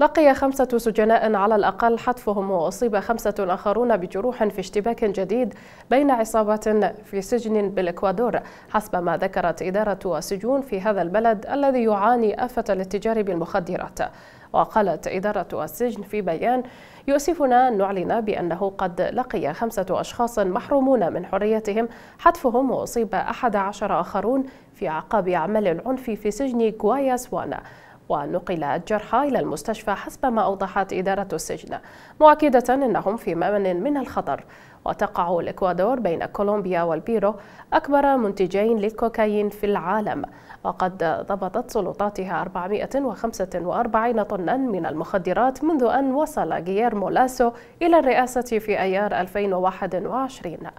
لقي خمسة سجناء على الأقل حتفهم وأصيب خمسة آخرون بجروح في اشتباك جديد بين عصابات في سجن بالإكوادور حسب ما ذكرت إدارة السجون في هذا البلد الذي يعاني آفة الاتجار بالمخدرات وقالت إدارة السجن في بيان يؤسفنا أن نعلن بأنه قد لقي خمسة أشخاص محرومون من حريتهم حتفهم وأصيب أحد عشر آخرون في أعقاب أعمال العنف في سجن غواياس وانا ونقل الجرحى إلى المستشفى حسب ما أوضحت إدارة السجن مؤكدة أنهم في مأمن من الخطر وتقع الإكوادور بين كولومبيا والبيرو أكبر منتجين للكوكايين في العالم وقد ضبطت سلطاتها 445 طنا من المخدرات منذ أن وصل غييرمو لاسو إلى الرئاسة في أيار 2021